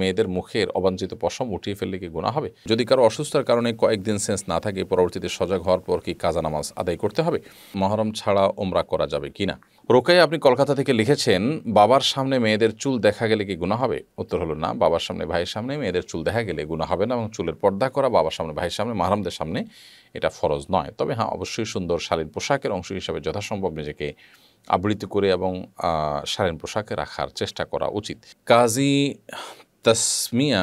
মেয়েদের মুখের অবাঞ্ছিত পশম উঠিয়ে ফেললে কি গুণা হবে যদি কারো অসুস্থতার কারণে কয়েকদিন সেন্স না থাকে পরবর্তীতে সজাগ হওয়ার পর কি কাজা নামাজ আদায় করতে হবে মহরম ছাড়া ওমরা করা যাবে কি না রোকাই আপনি কলকাতা থেকে লিখেছেন বাবার সামনে মেয়েদের চুল দেখা গেলে কি গুণা হবে উত্তর হলো না বাবার সামনে ভাইয়ের সামনে মেয়েদের চুল দেখা গেলে গুণা হবে না এবং চুলের পর্দা করা বাবার সামনে ভাইয়ের সামনে মাহারামদের সামনে এটা ফরজ নয় তবে হ্যাঁ অবশ্যই সুন্দর শালীন পোশাকের অংশ হিসাবে যথাসম্ভব নিজেকে আবৃত করে এবং শালীন পোশাকে রাখার চেষ্টা করা উচিত কাজী তাসমিয়া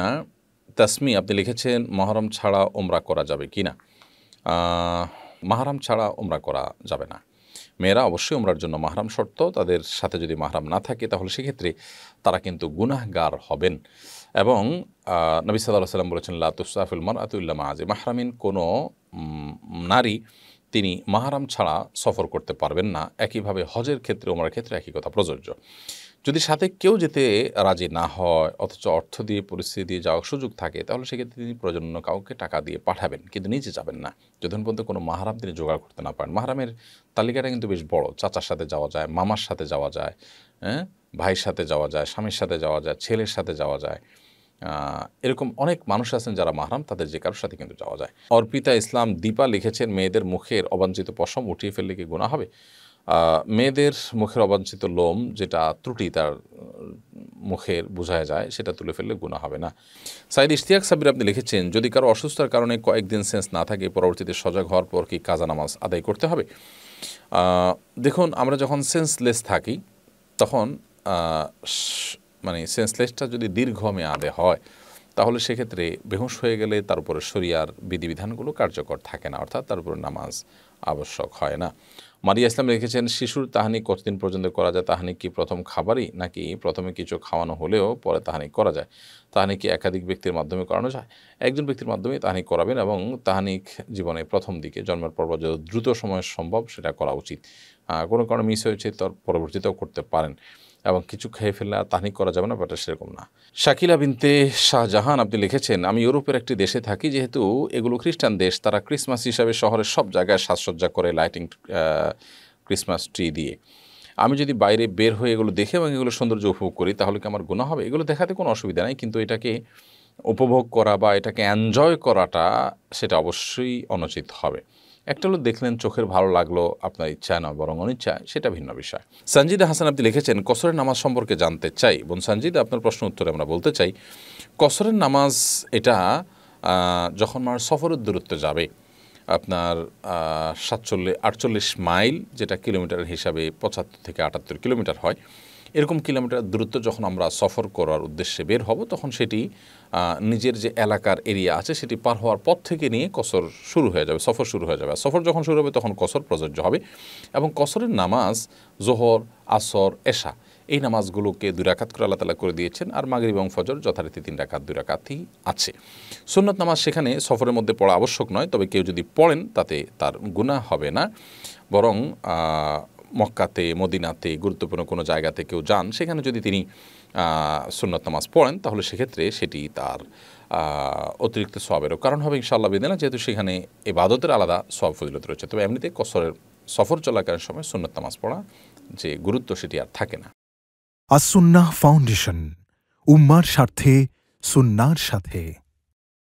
তাসমি আপনি লিখেছেন মহরম ছাড়া ওমরা করা যাবে কি না মাহারাম ছাড়া ওমরা করা যাবে না মেয়েরা অবশ্যই ওমরার জন্য মাহারাম শর্ত তাদের সাথে যদি মাহারাম না থাকে তাহলে সেক্ষেত্রে তারা কিন্তু গুনাহগার হবেন এবং নবী সাল্লাহ সাল্লাম বলেছেন লাতুসাফুল মর আতুল্লা মাহাজি মাহরামিন কোনো নারী তিনি মাহারাম ছাড়া সফর করতে পারবেন না একইভাবে হজের ক্ষেত্রে ওমরার ক্ষেত্রে একই কথা প্রযোজ্য যদি সাথে কেউ যেতে রাজি না হয় অথচ অর্থ দিয়ে পরিস্থিতি দিয়ে যাওয়ার সুযোগ থাকে তাহলে সেক্ষেত্রে তিনি প্রজন্ম কাউকে টাকা দিয়ে পাঠাবেন কিন্তু নিজে যাবেন না যতক্ষণ পর্যন্ত কোনো মাহারাম তিনি জোগাড় করতে না পারেন মাহারামের তালিকাটা কিন্তু বেশ বড় চাচার সাথে যাওয়া যায় মামার সাথে যাওয়া যায় হ্যাঁ ভাইয়ের সাথে যাওয়া যায় স্বামীর সাথে যাওয়া যায় ছেলের সাথে যাওয়া যায় এরকম অনেক মানুষ আছেন যারা মাহরাম তাদের যে কারোর সাথে কিন্তু যাওয়া যায় অর্পিতা ইসলাম দীপা লিখেছেন মেয়েদের মুখের অবাঞ্ছিত পশম উঠিয়ে ফেললে কি গোনা হবে মেয়েদের মুখের অবাঞ্ছিত লোম যেটা ত্রুটি তার মুখের বোঝায় যায় সেটা তুলে ফেললে গুণা হবে না সাইদ ইশতিয়াক সাবির আপনি লিখেছেন যদি কারো অসুস্থতার কারণে কয়েকদিন সেন্স না থাকে পরবর্তীতে সজাগ হওয়ার পর কি কাজা নামাজ আদায় করতে হবে দেখুন আমরা যখন সেন্সলেস থাকি তখন মানে সেন্সলেসটা যদি দীর্ঘ মেয়াদে হয় তাহলে সেক্ষেত্রে বেহুশ হয়ে গেলে তার উপরে শরিয়ার বিধিবিধানগুলো কার্যকর থাকে না অর্থাৎ তার উপরে নামাজ আবশ্যক হয় না মারিয়া ইসলাম লিখেছেন শিশুর তাহানি কতদিন পর্যন্ত করা যায় তাহানি কি প্রথম খাবারই নাকি প্রথমে কিছু খাওয়ানো হলেও পরে তাহানি করা যায় তাহানি কি একাধিক ব্যক্তির মাধ্যমে করানো যায় একজন ব্যক্তির মাধ্যমে তাহানি করাবেন এবং তাহানিক জীবনে প্রথম দিকে জন্মের পর যত দ্রুত সময় সম্ভব সেটা করা উচিত কোনো কারণে মিস হয়েছে তার পরবর্তীতেও করতে পারেন এবং কিছু খেয়ে ফেললে তাহনিক করা যাবে না ব্যাপারটা সেরকম না শাকিলা বিনতে শাহজাহান আপনি লিখেছেন আমি ইউরোপের একটি দেশে থাকি যেহেতু এগুলো খ্রিস্টান দেশ তারা ক্রিসমাস হিসাবে শহরের সব জায়গায় সাজসজ্জা করে লাইটিং ক্রিসমাস ট্রি দিয়ে আমি যদি বাইরে বের হয়ে এগুলো দেখে এবং এগুলো সৌন্দর্য উপভোগ করি তাহলে কি আমার গুণা হবে এগুলো দেখাতে কোনো অসুবিধা নাই কিন্তু এটাকে উপভোগ করা বা এটাকে এনজয় করাটা সেটা অবশ্যই অনুচিত হবে একটা হলো দেখলেন চোখের ভালো লাগলো আপনার ইচ্ছা না বরং অনিচ্ছা সেটা ভিন্ন বিষয় সঞ্জিদ হাসান আপনি লিখেছেন কসরের নামাজ সম্পর্কে জানতে চাই বোন সঞ্জিদ আপনার প্রশ্ন উত্তরে আমরা বলতে চাই কসরের নামাজ এটা যখন আমার সফরের দূরত্বে যাবে আপনার সাতচল্লিশ আটচল্লিশ মাইল যেটা কিলোমিটারের হিসাবে পঁচাত্তর থেকে আটাত্তর কিলোমিটার হয় এরকম কিলোমিটার দূরত্ব যখন আমরা সফর করার উদ্দেশ্যে বের হব তখন সেটি নিজের যে এলাকার এরিয়া আছে সেটি পার হওয়ার পর থেকে নিয়ে কসর শুরু হয়ে যাবে সফর শুরু হয়ে যাবে সফর যখন শুরু হবে তখন কসর প্রযোজ্য হবে এবং কসরের নামাজ জোহর আসর এশা এই নামাজগুলোকে দুই রাকাত করে আল্লাহ তালা করে দিয়েছেন আর মাগরি এবং ফজর যথারীতি তিন রাখাত দুই রাকাতই আছে সুন্নত নামাজ সেখানে সফরের মধ্যে পড়া আবশ্যক নয় তবে কেউ যদি পড়েন তাতে তার গুণা হবে না বরং মক্কাতে মদিনাতে গুরুত্বপূর্ণ কোনো জায়গাতে কেউ যান সেখানে যদি তিনি সুন্নত নামাজ পড়েন তাহলে সেক্ষেত্রে সেটি তার অতিরিক্ত সবেরও কারণ হবে ইনশাআল্লাহ না যেহেতু সেখানে এবাদতের আলাদা সব ফজিলত রয়েছে তবে এমনিতে কসরের সফর চলাকালীন সময় সুন্নত নামাজ পড়া যে গুরুত্ব সেটি আর থাকে না আসুন্না ফাউন্ডেশন উম্মার স্বার্থে সুন্নার সাথে